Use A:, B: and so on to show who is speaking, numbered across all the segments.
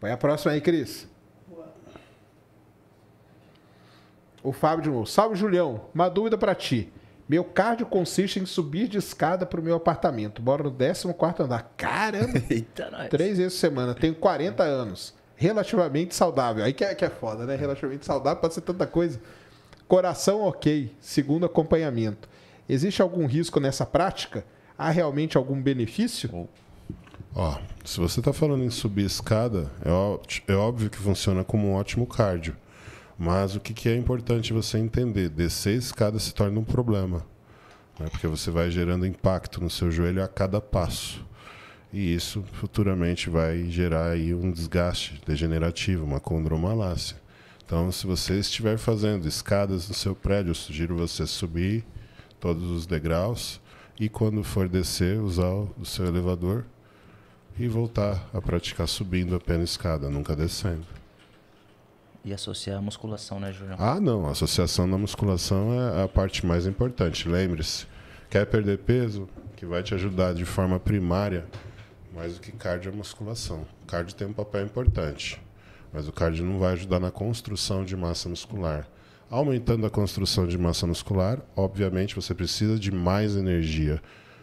A: Põe a próxima aí, Cris. O Fábio de novo. Salve, Julião. Uma dúvida para ti. Meu cardio consiste em subir de escada pro meu apartamento. Moro no 14 andar. Caramba! Eita, nós. Três vezes por semana. Tenho 40 anos. Relativamente saudável. Aí que é, que é foda, né? Relativamente saudável pode ser tanta coisa. Coração ok, segundo acompanhamento. Existe algum risco nessa prática? Há realmente algum benefício? Oh. Ó, se
B: você está falando em subir escada, é, ó, é óbvio que funciona como um ótimo cardio. Mas o que, que é importante você entender? Descer escada se torna um problema. Né? Porque você vai gerando impacto no seu joelho a cada passo. E isso futuramente vai gerar aí um desgaste degenerativo, uma condromalácia. Então, se você estiver fazendo escadas no seu prédio, eu sugiro você subir todos os degraus e quando for descer, usar o seu elevador e voltar a praticar subindo a perna escada, nunca descendo. E associar a musculação, né, Julião? Ah, não. A associação da musculação é a parte mais importante. Lembre-se, quer perder peso, que vai te ajudar de forma primária, mais do que cardio é musculação. O cardio tem um papel importante, mas o cardio não vai ajudar na construção de massa muscular. Aumentando a construção de massa muscular, obviamente você precisa de mais energia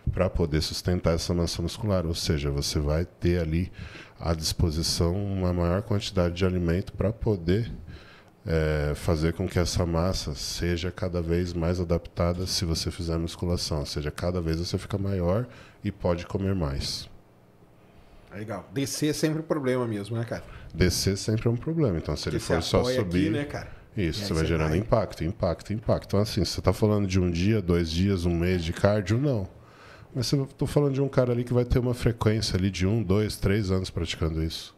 B: para poder sustentar essa massa muscular. Ou seja, você vai ter ali à disposição uma maior quantidade de alimento para poder é, fazer com que essa massa seja cada vez mais adaptada se você fizer musculação. Ou seja, cada vez você fica maior e pode comer mais.
A: Legal. Descer é sempre um problema mesmo, né, cara?
B: Descer sempre é um problema. Então, se Porque ele for só subir. Aqui, né, cara? Isso, você vai você gerando vai... impacto, impacto, impacto. Então, assim, você está falando de um dia, dois dias, um mês de cardio? Não. Mas eu estou falando de um cara ali que vai ter uma frequência ali de um, dois, três anos praticando isso.